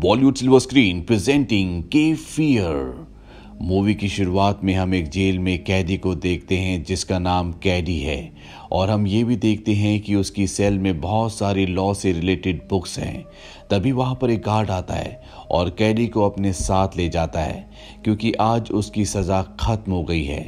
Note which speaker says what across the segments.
Speaker 1: Bollywood silver screen presenting के fear movie की शुरुआत में हम एक जेल में कैदी को देखते हैं जिसका नाम कैदी है और हम ये भी देखते हैं कि उसकी सेल में बहुत सारी लॉ से रिलेटेड बुक्स हैं तभी वहाँ पर एक गार्ड आता है और कैदी को अपने साथ ले जाता है क्योंकि आज उसकी सज़ा खत्म हो गई है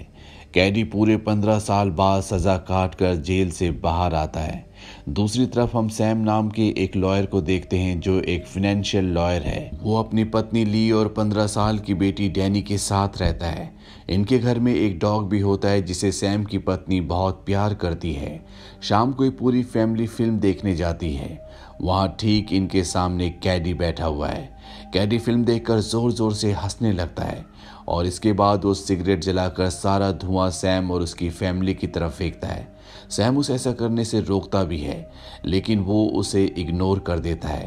Speaker 1: कैदी पूरे पंद्रह साल बाद सज़ा काट कर जेल से बाहर आता है दूसरी तरफ हम सैम नाम के एक लॉयर को देखते हैं जो एक फिनेंशियल लॉयर है वो अपनी पत्नी ली और पंद्रह साल की बेटी डैनी के साथ रहता है इनके घर में एक डॉग भी होता है जिसे सैम की पत्नी बहुत प्यार करती है शाम को पूरी फैमिली फिल्म देखने जाती है वहाँ ठीक इनके सामने कैडी बैठा हुआ है कैडी फिल्म देखकर ज़ोर ज़ोर से हंसने लगता है और इसके बाद वो सिगरेट जलाकर सारा धुआं सैम और उसकी फैमिली की तरफ फेंकता है सैम उसे ऐसा करने से रोकता भी है लेकिन वो उसे इग्नोर कर देता है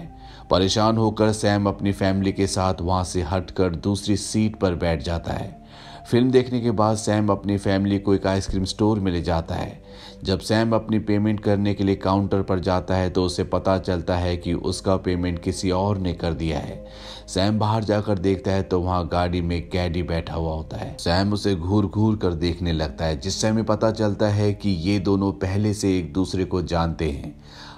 Speaker 1: परेशान होकर सैम अपनी फैमिली के साथ वहाँ से हटकर दूसरी सीट पर बैठ जाता है फिल्म देखने के बाद सैम अपनी फैमिली को एक आइसक्रीम स्टोर में ले जाता है जब सैम अपनी पेमेंट करने के लिए काउंटर पर जाता है तो उसे पता चलता है कि उसका पेमेंट किसी और ने कर दिया है सैम बाहर जाकर देखता है तो वहाँ गाड़ी में कैडी बैठा हुआ होता है सैम उसे घूर घूर कर देखने लगता है जिससे हमें पता चलता है कि ये दोनों पहले से एक दूसरे को जानते हैं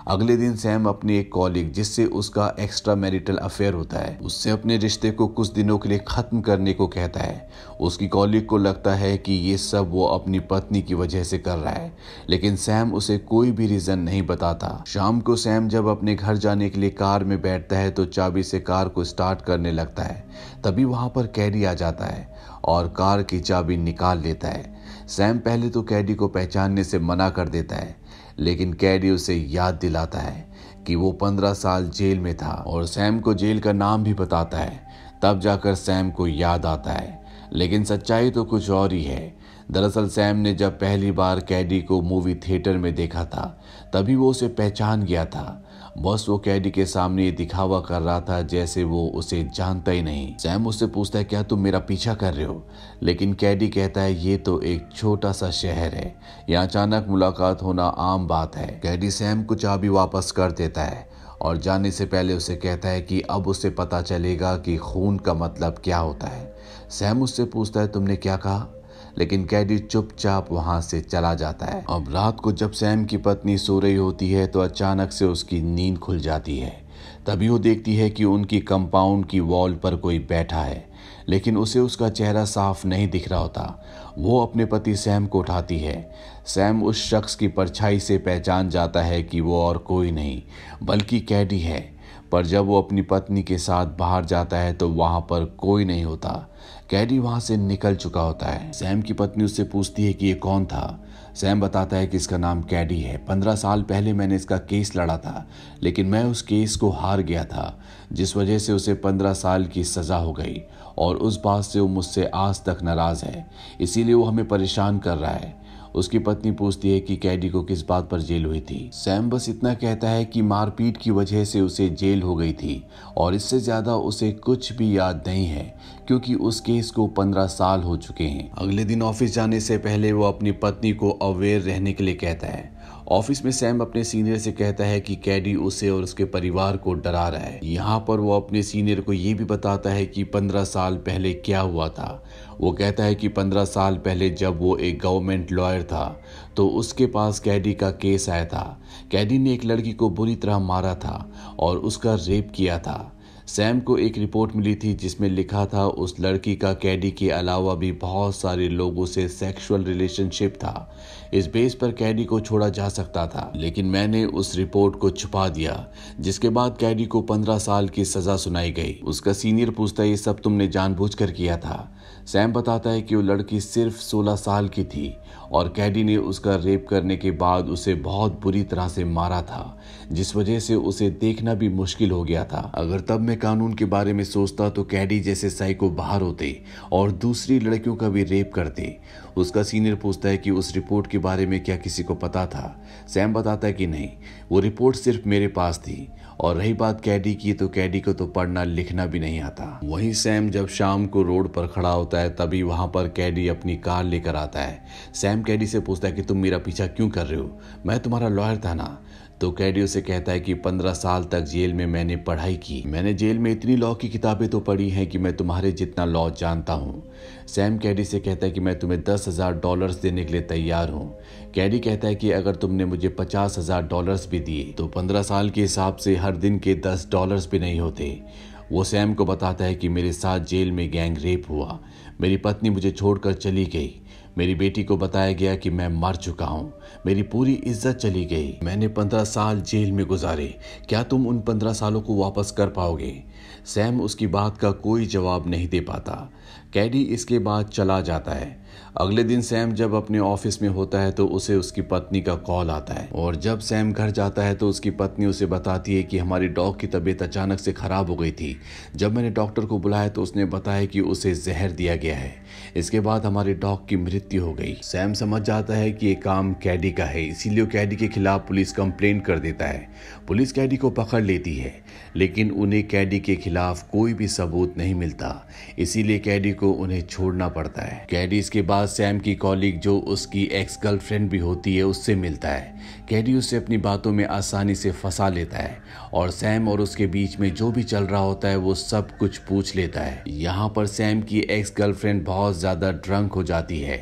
Speaker 1: अगले दिन सैम अपने एक कॉलिग जिससे उसका एक्स्ट्रा मैरिटल अफेयर होता है उससे अपने रिश्ते को कुछ दिनों के लिए ख़त्म करने को कहता है उसकी कॉलिग को लगता है कि ये सब वो अपनी पत्नी की वजह से कर रहा है लेकिन सैम उसे कोई भी रीज़न नहीं बताता शाम को सैम जब अपने घर जाने के लिए कार में बैठता है तो चाबी से कार को स्टार्ट करने लगता है तभी वहां पर कैरी आ जाता है और कार की चाबी निकाल लेता है सैम पहले तो कैडी को पहचानने से मना कर देता है लेकिन कैडी उसे याद दिलाता है कि वो पंद्रह साल जेल में था और सैम को जेल का नाम भी बताता है तब जाकर सैम को याद आता है लेकिन सच्चाई तो कुछ और ही है दरअसल सैम ने जब पहली बार कैडी को मूवी थिएटर में देखा था तभी वो उसे पहचान गया था बस वो कैडी के सामने दिखावा कर रहा था जैसे वो उसे जानता ही नहीं सैम उससे पूछता है क्या तुम मेरा पीछा कर रहे हो लेकिन कैडी कहता है ये तो एक छोटा सा शहर है यहाँ अचानक मुलाकात होना आम बात है कैडी सैम को चाबी वापस कर देता है और जाने से पहले उसे कहता है कि अब उसे पता चलेगा कि खून का मतलब क्या होता है सैम उससे पूछता है तुमने क्या कहा लेकिन कैडी चुपचाप वहां से चला जाता है अब रात को जब सैम की पत्नी सो रही होती है तो अचानक से उसकी नींद खुल जाती है तभी वो देखती है कि उनकी कंपाउंड की वॉल पर कोई बैठा है लेकिन उसे उसका चेहरा साफ नहीं दिख रहा होता वो अपने पति सैम को उठाती है सैम उस शख्स की परछाई से पहचान जाता है कि वो और कोई नहीं बल्कि कैडी है पर जब वो अपनी पत्नी के साथ बाहर जाता है तो वहाँ पर कोई नहीं होता कैडी वहां से निकल चुका होता है सैम की पत्नी उससे पूछती है कि ये कौन था सैम बताता है कि इसका नाम कैडी है पंद्रह साल पहले मैंने इसका केस लड़ा था लेकिन मैं उस केस को हार गया था जिस वजह से उसे पंद्रह साल की सज़ा हो गई और उस बात से वो मुझसे आज तक नाराज़ है इसीलिए वो हमें परेशान कर रहा है उसकी पत्नी पूछती है कि कैडी को किस बात पर जेल हुई थी सैम बस इतना कहता है कि मारपीट की वजह से उसे जेल हो गई थी और इससे ज्यादा उसे कुछ भी याद नहीं है क्योंकि उस केस को पंद्रह साल हो चुके हैं अगले दिन ऑफिस जाने से पहले वो अपनी पत्नी को अवेयर रहने के लिए कहता है ऑफिस में सैम अपने सीनियर से कहता है कि कैडी उसे और उसके परिवार को डरा रहा है यहाँ पर वो अपने सीनियर को ये भी बताता है कि पंद्रह साल पहले क्या हुआ था वो कहता है कि पंद्रह साल पहले जब वो एक गवर्नमेंट लॉयर था तो उसके पास कैडी का केस आया था कैडी ने एक लड़की को बुरी तरह मारा था और उसका रेप किया था सैम को एक रिपोर्ट मिली थी जिसमें लिखा था उस लड़की का कैडी के अलावा भी बहुत सारे लोगों से सेक्सुअल रिलेशनशिप था इस बेस पर कैडी को छोड़ा जा सकता था लेकिन मैंने उस रिपोर्ट को छुपा दिया जिसके बाद कैडी को पंद्रह साल की सजा सुनाई गई उसका सीनियर पूछता ये सब तुमने जानबूझकर किया था सैम बताता है कि वो लड़की सिर्फ सोलह साल की थी और कैडी ने उसका रेप करने के बाद उसे बहुत बुरी तरह से मारा था जिस वजह से उसे देखना भी मुश्किल हो गया था अगर तब मैं कानून के बारे में सोचता तो कैडी जैसे साइको बाहर होते और दूसरी लड़कियों का भी रेप करते उसका सीनियर पूछता है कि उस रिपोर्ट के बारे में क्या किसी को पता था सैम बताता है कि नहीं वो रिपोर्ट सिर्फ मेरे पास थी और रही बात कैडी की तो कैडी को तो पढ़ना लिखना भी नहीं आता वही सैम जब शाम को रोड पर खड़ा होता है तभी वहां पर कैडी अपनी कार लेकर आता है सैम कैडी से पूछता है कि तुम मेरा पीछा क्यों कर रहे हो मैं तुम्हारा लॉयर था ना तो कैडियो से कहता है कि पंद्रह साल तक जेल में मैंने पढ़ाई की मैंने जेल में इतनी लॉ की किताबें तो पढ़ी हैं कि मैं तुम्हारे जितना लॉ जानता हूँ सैम कैडी से कहता है कि मैं तुम्हें दस हज़ार डॉलर्स देने के लिए तैयार हूँ कैडी कहता है कि अगर तुमने मुझे पचास हज़ार डॉलर्स भी दिए तो पंद्रह साल के हिसाब से हर दिन के दस डॉलर्स भी नहीं होते वो सैम को बताता है कि मेरे साथ जेल में गैंग रेप हुआ मेरी पत्नी मुझे छोड़कर चली गई मेरी बेटी को बताया गया कि मैं मर चुका हूँ मेरी पूरी इज्जत चली गई मैंने पंद्रह साल जेल में गुजारे क्या तुम उन पंद्रह सालों को वापस कर पाओगे सैम उसकी बात का कोई जवाब नहीं दे पाता कैडी इसके बाद चला जाता है अगले दिन सैम जब अपने ऑफिस में होता है तो उसे उसकी पत्नी का कॉल आता है और जब सैम घर जाता है तो उसकी पत्नी उसे बताती है कि हमारी डॉग की तबीयत अचानक से ख़राब हो गई थी जब मैंने डॉक्टर को बुलाया तो उसने बताया कि उसे जहर दिया गया है इसके बाद हमारे डॉग की मृत्यु हो गई सैम समझ जाता है कि ये काम कैडी कैदी का है इसीलिए वो कैदी के खिलाफ पुलिस कंप्लेंट कर देता है पुलिस कैदी को पकड़ लेती है लेकिन उन्हें कैदी के खिलाफ कोई भी सबूत नहीं मिलता इसीलिए कैदी को उन्हें छोड़ना पड़ता है कैदी इसके बाद सैम की कॉलिग जो उसकी एक्स गर्लफ्रेंड भी होती है उससे मिलता है कैदी उससे अपनी बातों में आसानी से फंसा लेता है और सैम और उसके बीच में जो भी चल रहा होता है वो सब कुछ पूछ लेता है यहाँ पर सैम की एक्स गर्लफ्रेंड बहुत ज़्यादा ड्रंक हो जाती है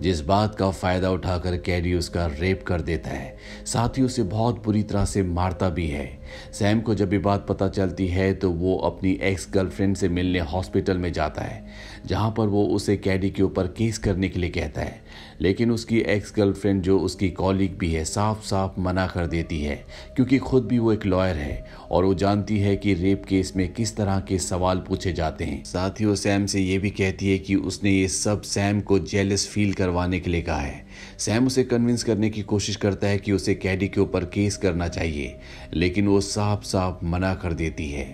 Speaker 1: जिस बात का फ़ायदा उठाकर कैडी उसका रेप कर देता है साथ ही उसे बहुत बुरी तरह से मारता भी है सैम को जब ये बात पता चलती है तो वो अपनी एक्स गर्लफ्रेंड से मिलने हॉस्पिटल में जाता है जहाँ पर वो उसे कैडी के ऊपर केस करने के लिए कहता है लेकिन उसकी एक्स गर्लफ्रेंड जो उसकी कॉलिग भी है साफ साफ मना कर देती है क्योंकि खुद भी वो एक लॉयर है और वो जानती है कि रेप केस में किस तरह के सवाल पूछे जाते हैं साथ ही वो सैम से ये भी कहती है कि उसने ये सब सैम को जेलस फील करवाने के लिए कहा है सैम उसे कन्विंस करने की कोशिश करता है कि उसे कैडी के ऊपर केस करना चाहिए लेकिन वो साफ साफ मना कर देती है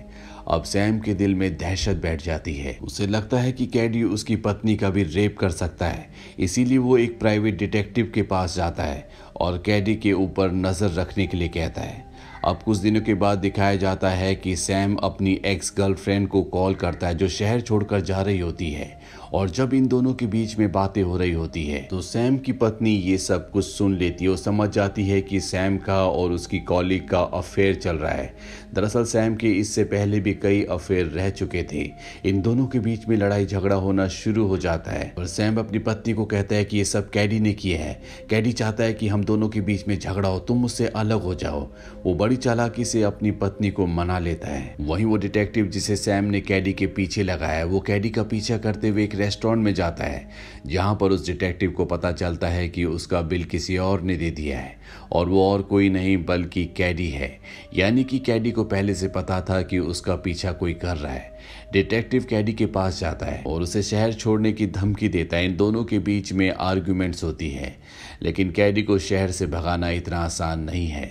Speaker 1: अब सैम के दिल में दहशत बैठ जाती है उसे लगता है कि कैडी उसकी पत्नी का भी रेप कर सकता है इसीलिए वो एक प्राइवेट डिटेक्टिव के पास जाता है और कैडी के ऊपर नज़र रखने के लिए कहता है अब कुछ दिनों के बाद दिखाया जाता है कि सैम अपनी एक्स गर्लफ्रेंड को कॉल करता है जो शहर छोड़कर जा रही होती है और जब इन दोनों के बीच में बातें हो रही होती है तो सैम की पत्नी ये सब कुछ सुन लेती है और समझ जाती है कि सैम का और उसकी कॉलिग का अफेयर चल रहा है दरअसल सैम के इससे पहले भी कई अफेयर रह चुके थे इन दोनों के बीच में लड़ाई झगड़ा होना शुरू हो जाता है और सैम अपनी पत्नी को कहता है कि ये सब कैडी ने किया है कैडी चाहता है कि हम दोनों के बीच में झगड़ा हो तुम मुझसे अलग हो जाओ वो बड़ी चालाकी से अपनी पत्नी को मना लेता है वही वो डिटेक्टिव जिसे सैम ने कैडी के पीछे लगाया वो कैडी का पीछा करते हुए एक रेस्टोरेंट में जाता है जहाँ पर उस डिटेक्टिव को पता चलता है कि उसका बिल किसी और ने दे दिया है और वो और कोई नहीं बल्कि कैडी है यानी कि कैडी को पहले से पता था कि उसका पीछा कोई कर रहा है डिटेक्टिव कैडी के पास जाता है और उसे शहर छोड़ने की धमकी देता है इन दोनों के बीच में आर्ग्यूमेंट्स होती है लेकिन कैडी को शहर से भगाना इतना आसान नहीं है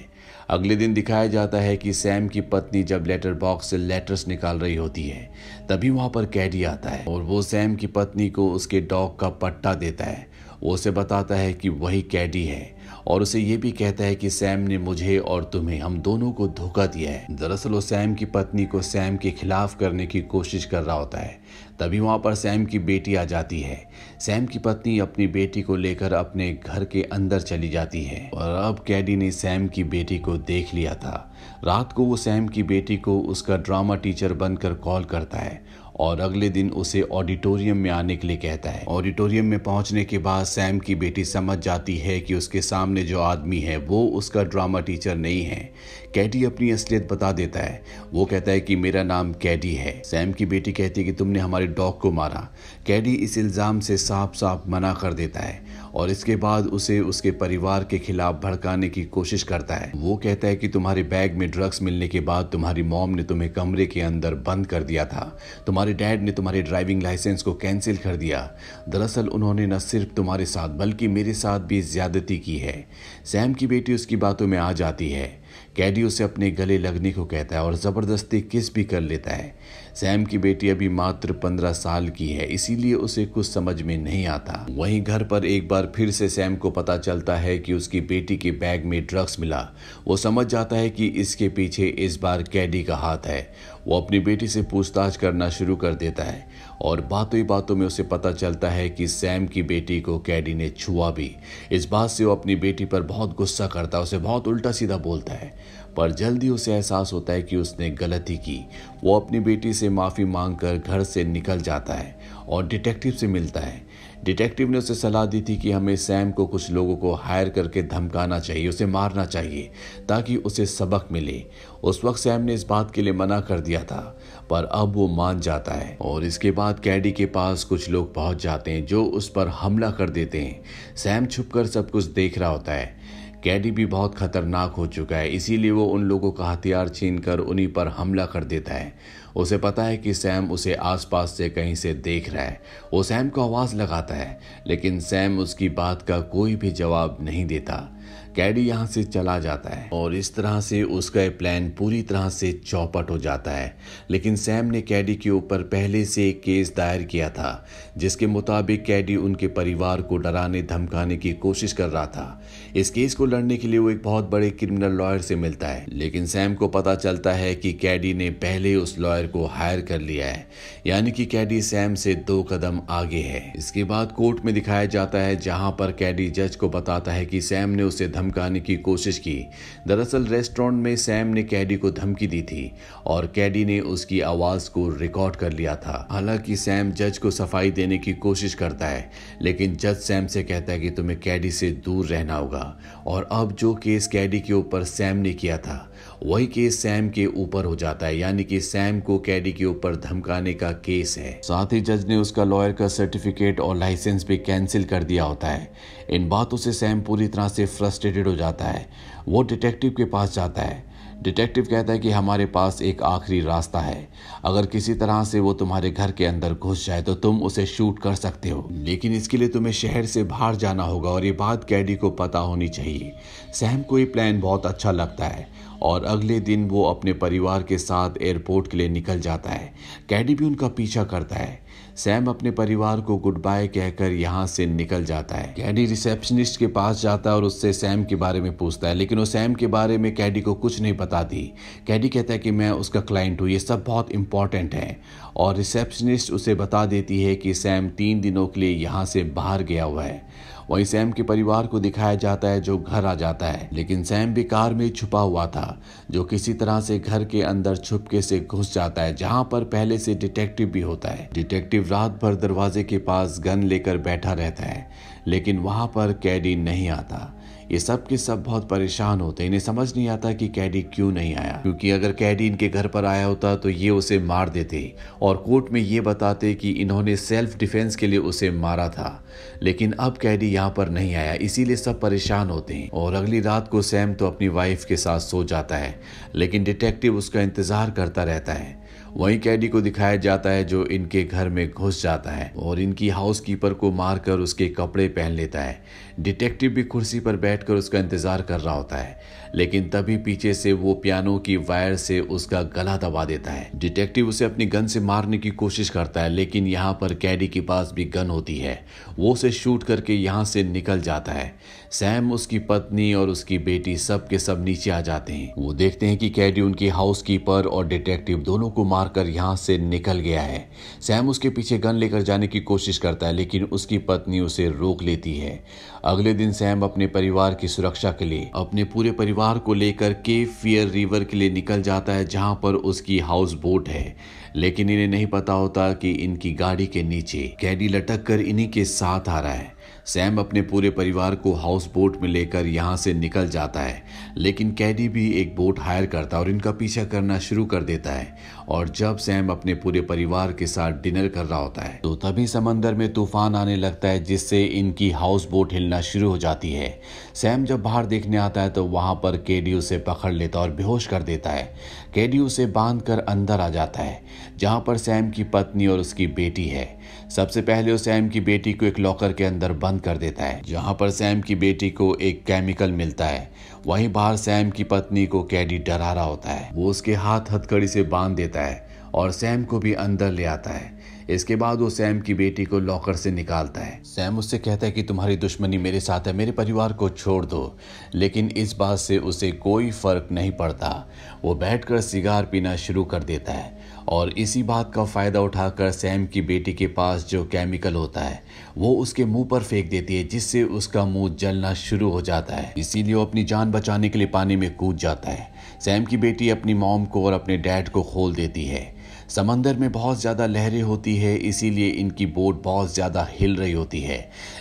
Speaker 1: अगले दिन दिखाया जाता है कि सैम की पत्नी जब लेटर बॉक्स से लेटर्स निकाल रही होती है तभी वहां पर कैडी आता है और वो सैम की पत्नी को उसके डॉग का पट्टा देता है वो उसे बताता है कि वही कैडी है और उसे ये भी कहता है कि सैम ने मुझे और तुम्हें हम दोनों को धोखा दिया है दरअसल वो सैम की पत्नी को सैम के खिलाफ करने की कोशिश कर रहा होता है तभी वहाँ पर सैम की बेटी आ जाती है सैम की पत्नी अपनी बेटी को लेकर अपने घर के अंदर चली जाती है और अब कैडी ने सैम की बेटी को देख लिया था रात को वो सैम की बेटी को उसका ड्रामा टीचर बनकर कॉल करता है और अगले दिन उसे ऑडिटोरियम में आने के लिए कहता है ऑडिटोरियम में पहुंचने के बाद सैम की बेटी समझ जाती है कि उसके सामने जो आदमी है वो उसका ड्रामा टीचर नहीं है कैडी अपनी असलियत बता देता है वो कहता है कि मेरा नाम कैडी है सैम की बेटी कहती है कि तुमने हमारे डॉग को मारा कैडी इस इल्ज़ाम से साफ साफ मना कर देता है और इसके बाद उसे उसके परिवार के खिलाफ भड़काने की कोशिश करता है वो कहता है कि तुम्हारे बैग में ड्रग्स मिलने के बाद तुम्हारी मॉम ने तुम्हें कमरे के अंदर बंद कर दिया था तुम्हारे डैड ने तुम्हारे ड्राइविंग लाइसेंस को कैंसिल कर दिया दरअसल उन्होंने न सिर्फ तुम्हारे साथ बल्कि मेरे साथ भी ज्यादती की है सैम की बेटी उसकी बातों में आ जाती है कैदी उसे अपने गले लगने को कहता है और ज़बरदस्ती किस भी कर लेता है सैम की बेटी अभी मात्र पंद्रह साल की है इसीलिए उसे कुछ समझ में नहीं आता वहीं घर पर एक बार फिर से सैम को पता चलता है कि उसकी बेटी के बैग में ड्रग्स मिला वो समझ जाता है कि इसके पीछे इस बार कैडी का हाथ है वो अपनी बेटी से पूछताछ करना शुरू कर देता है और बातों ही बातों में उसे पता चलता है कि सैम की बेटी को कैडी ने छुआ भी इस बात से वो अपनी बेटी पर बहुत गुस्सा करता है उसे बहुत उल्टा सीधा बोलता है पर जल्दी उसे एहसास होता है कि उसने गलती की वो अपनी बेटी से माफ़ी कर घर से निकल जाता है और डिटेक्टिव से मिलता है डिटेक्टिव ने उसे सलाह दी थी कि हमें सैम को कुछ लोगों को हायर करके धमकाना चाहिए उसे मारना चाहिए ताकि उसे सबक मिले उस वक्त सैम ने इस बात के लिए मना कर दिया था पर अब वो मान जाता है और इसके बाद कैडी के पास कुछ लोग पहुंच जाते हैं जो उस पर हमला कर देते हैं सैम छुपकर सब कुछ देख रहा होता है कैडी भी बहुत खतरनाक हो चुका है इसीलिए वो उन लोगों का हथियार छीन कर उन्हीं पर हमला कर देता है उसे पता है कि सैम उसे आसपास से कहीं से देख रहा है वो सैम को आवाज़ लगाता है लेकिन सैम उसकी बात का कोई भी जवाब नहीं देता कैडी यहाँ से चला जाता है और इस तरह से उसका प्लान पूरी तरह से चौपट हो जाता है लेकिन सैम ने कैडी के ऊपर पहले से केस दायर किया था जिसके मुताबिक कैडी उनके परिवार को डराने धमकाने की कोशिश कर रहा था इस केस को लड़ने के लिए वो एक बहुत बड़े क्रिमिनल लॉयर से मिलता है लेकिन सैम को पता चलता है कि कैडी ने पहले उस लॉयर को हायर कर लिया है यानी कि कैडी सैम से दो कदम आगे है इसके बाद कोर्ट में दिखाया जाता है जहां पर कैडी जज को बताता है कि सैम ने उसे धमकाने की कोशिश की दरअसल रेस्टोरेंट में सैम ने कैडी को धमकी दी थी और कैडी ने उसकी आवाज़ को रिकॉर्ड कर लिया था हालांकि सैम जज को सफाई देने की कोशिश करता है लेकिन जज सैम से कहता है कि तुम्हें कैडी से दूर रहना होगा और अब जो केस कैडी के ऊपर सैम ने किया था वही केस सैम के ऊपर हो जाता है यानी कि सैम को कैडी के ऊपर धमकाने का केस है साथ ही जज ने उसका लॉयर का सर्टिफिकेट और लाइसेंस भी कैंसिल कर दिया होता है इन बातों से सैम पूरी तरह से फ्रस्ट्रेटेड हो जाता है वो डिटेक्टिव के पास जाता है डिटेक्टिव कहता है कि हमारे पास एक आखिरी रास्ता है अगर किसी तरह से वो तुम्हारे घर के अंदर घुस जाए तो तुम उसे शूट कर सकते हो लेकिन इसके लिए तुम्हें शहर से बाहर जाना होगा और ये बात कैडी को पता होनी चाहिए सैम को ये प्लान बहुत अच्छा लगता है और अगले दिन वो अपने परिवार के साथ एयरपोर्ट के लिए निकल जाता है कैडी भी उनका पीछा करता है सैम अपने परिवार को गुड बाय कहकर यहाँ से निकल जाता है कैडी रिसेप्शनिस्ट के पास जाता है और उससे सैम के बारे में पूछता है लेकिन वो सैम के बारे में कैडी को कुछ नहीं बताती कैडी कहता है कि मैं उसका क्लाइंट हूँ ये सब बहुत इंपॉर्टेंट है और रिसेप्शनिस्ट उसे बता देती है कि सैम तीन दिनों के लिए यहाँ से बाहर गया हुआ है वहीं सैम के परिवार को दिखाया जाता है जो घर आ जाता है लेकिन सैम भी कार में छुपा हुआ था जो किसी तरह से घर के अंदर छुपके से घुस जाता है जहां पर पहले से डिटेक्टिव भी होता है डिटेक्टिव रात भर दरवाजे के पास गन लेकर बैठा रहता है लेकिन वहां पर कैडी नहीं आता ये सब के सब बहुत परेशान होते हैं इन्हें समझ नहीं आता कि कैडी क्यों नहीं आया क्योंकि अगर कैडी इनके घर पर आया होता तो ये उसे मार देते और कोर्ट में ये बताते कि इन्होंने सेल्फ डिफेंस के लिए उसे मारा था लेकिन अब कैडी यहाँ पर नहीं आया इसीलिए सब परेशान होते हैं और अगली रात को सैम तो अपनी वाइफ के साथ सो जाता है लेकिन डिटेक्टिव उसका इंतजार करता रहता है वही कैडी को दिखाया जाता है जो इनके घर में घुस जाता है और इनकी हाउसकीपर को मारकर उसके कपड़े पहन लेता है डिटेक्टिव भी कुर्सी पर बैठकर उसका इंतजार कर रहा होता है लेकिन तभी पीछे से वो पियानो की वायर से उसका गला दबा देता है डिटेक्टिव उसे अपनी गन से मारने की कोशिश करता है लेकिन यहाँ पर कैडी के पास भी गन होती है वो उसे शूट करके यहाँ से निकल जाता है सैम उसकी पत्नी और उसकी बेटी सब के सब नीचे आ जाते हैं वो देखते हैं कि कैडी उनकी कीपर और डिटेक्टिव दोनों को मारकर यहाँ से निकल गया है सैम उसके पीछे गन लेकर जाने की कोशिश करता है लेकिन उसकी पत्नी उसे रोक लेती है अगले दिन सैम अपने परिवार की सुरक्षा के लिए अपने पूरे परिवार को लेकर केव फियर रिवर के लिए निकल जाता है जहां पर उसकी हाउस बोट है लेकिन इन्हें नहीं पता होता कि इनकी गाड़ी के नीचे कैडी लटक कर इन्हीं के साथ आ रहा है सैम अपने पूरे परिवार को हाउस बोट में लेकर यहाँ से निकल जाता है लेकिन कैडी भी एक बोट हायर करता है और इनका पीछा करना शुरू कर देता है और जब सैम अपने पूरे परिवार के साथ डिनर कर रहा होता है तो तभी समंदर में तूफान आने लगता है जिससे इनकी हाउस बोट हिलना शुरू हो जाती है सैम जब बाहर देखने आता है तो वहां पर केडी उसे पकड़ लेता और बेहोश कर देता है केडी उसे बांध कर अंदर आ जाता है जहां पर सैम की पत्नी और उसकी बेटी है सबसे पहले वो सैम की बेटी को एक लॉकर के अंदर बंद कर देता है जहां पर सैम की बेटी को एक केमिकल मिलता है वहीं बाहर सैम की पत्नी को कैडी डरा रहा होता है वो उसके हाथ हथकड़ी से बांध देता है और सैम को भी अंदर ले आता है इसके बाद वो सैम की बेटी को लॉकर से निकालता है सैम उससे कहता है कि तुम्हारी दुश्मनी मेरे साथ है मेरे परिवार को छोड़ दो लेकिन इस बात से उसे कोई फर्क नहीं पड़ता वो बैठकर सिगार पीना शुरू कर देता है और इसी बात का फ़ायदा उठाकर सैम की बेटी के पास जो केमिकल होता है वो उसके मुंह पर फेंक देती है जिससे उसका मुंह जलना शुरू हो जाता है इसीलिए वो अपनी जान बचाने के लिए पानी में कूद जाता है सैम की बेटी अपनी मॉम को और अपने डैड को खोल देती है समंदर में बहुत ज़्यादा लहरें होती है इसीलिए इनकी बोट बहुत ज़्यादा हिल रही होती है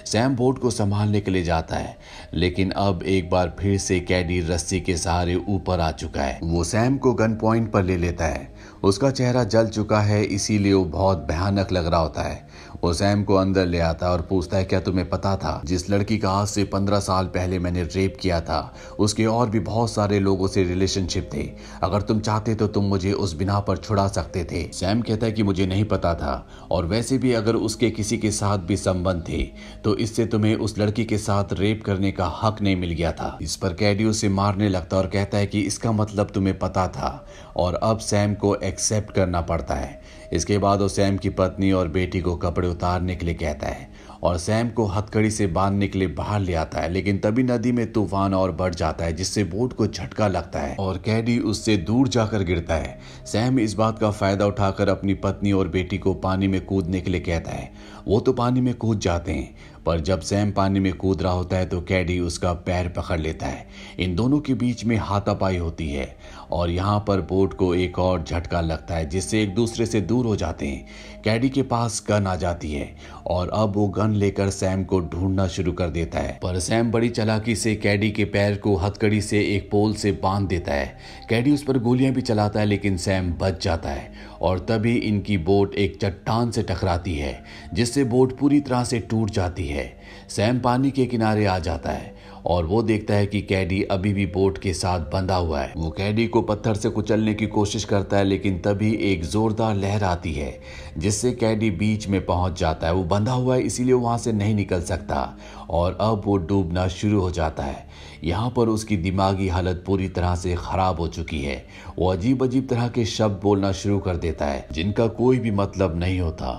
Speaker 1: सैम बोट को संभालने के लिए जाता है लेकिन अब एक बार फिर से कैडी रस्सी के सहारे ऊपर आ चुका है वो सैम को गन पॉइंट पर ले लेता है उसका चेहरा जल चुका है इसीलिए वो बहुत भयानक लग रहा होता है सैम को अंदर ले आता है और पूछता है क्या तुम्हें पता था जिस लड़की का आज से पंद्रह साल पहले मैंने रेप किया था उसके और भी बहुत सारे लोगों से रिलेशनशिप थे अगर तुम चाहते तो तुम मुझे उस बिना पर छुड़ा सकते थे सैम कहता है कि मुझे नहीं पता था और वैसे भी अगर उसके किसी के साथ भी संबंध थे तो इससे तुम्हें उस लड़की के साथ रेप करने का हक नहीं मिल गया था इस पर कैडी उसे मारने लगता और कहता है कि इसका मतलब तुम्हें पता था और अब सैम को एक्सेप्ट करना पड़ता है इसके बाद वो सैम की पत्नी और बेटी को कपड़े उतारने के लिए कहता है और सैम को हथकड़ी से बांधने के लिए बाहर ले आता है लेकिन तभी नदी में तूफान और बढ़ जाता है जिससे बोट को झटका लगता है और कैडी उससे दूर जाकर गिरता है सैम इस बात का फायदा उठाकर अपनी पत्नी और बेटी को पानी में कूदने के लिए कहता है वो तो पानी में कूद जाते हैं पर जब सैम पानी में कूद रहा होता है तो कैडी उसका पैर पकड़ लेता है इन दोनों के बीच में हाथापाई होती है और यहाँ पर बोट को एक और झटका लगता है जिससे एक दूसरे से दूर हो जाते हैं कैडी के पास गन आ जाती है और अब वो गन लेकर सैम को ढूंढना शुरू कर देता है पर सैम बड़ी चलाकी से कैडी के पैर को हथकड़ी से एक पोल से बांध देता है कैडी उस पर गोलियां भी चलाता है लेकिन सैम बच जाता है और तभी इनकी बोट एक चट्टान से टकराती है जिससे बोट पूरी तरह से टूट जाती है सैम पानी के किनारे आ जाता है और वो देखता है कि कैडी अभी भी बोट के साथ बंधा हुआ है वो कैडी को पत्थर से कुचलने की कोशिश करता है लेकिन तभी एक जोरदार लहर आती है जिससे कैडी बीच में पहुंच जाता है वो बंधा हुआ है इसीलिए वहां से नहीं निकल सकता और अब वो डूबना शुरू हो जाता है यहाँ पर उसकी दिमागी हालत पूरी तरह से खराब हो चुकी है वो अजीब अजीब तरह के शब्द बोलना शुरू कर देता है जिनका कोई भी मतलब नहीं होता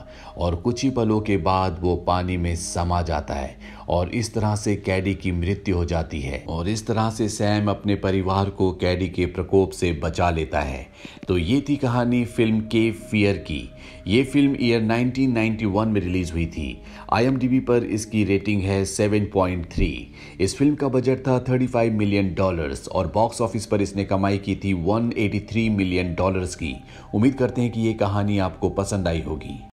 Speaker 1: और कुछ ही पलों के बाद वो पानी में समा जाता है और इस तरह से कैडी की मृत्यु हो जाती है और इस तरह से सैम अपने परिवार को कैडी के प्रकोप से बचा लेता है तो ये थी कहानी फिल्म के फियर की ये फिल्म ईयर 1991 में रिलीज हुई थी आई पर इसकी रेटिंग है 7.3 इस फिल्म का बजट था 35 मिलियन डॉलर्स और बॉक्स ऑफिस पर इसने कमाई की थी 183 मिलियन डॉलर्स की उम्मीद करते हैं कि ये कहानी आपको पसंद आई होगी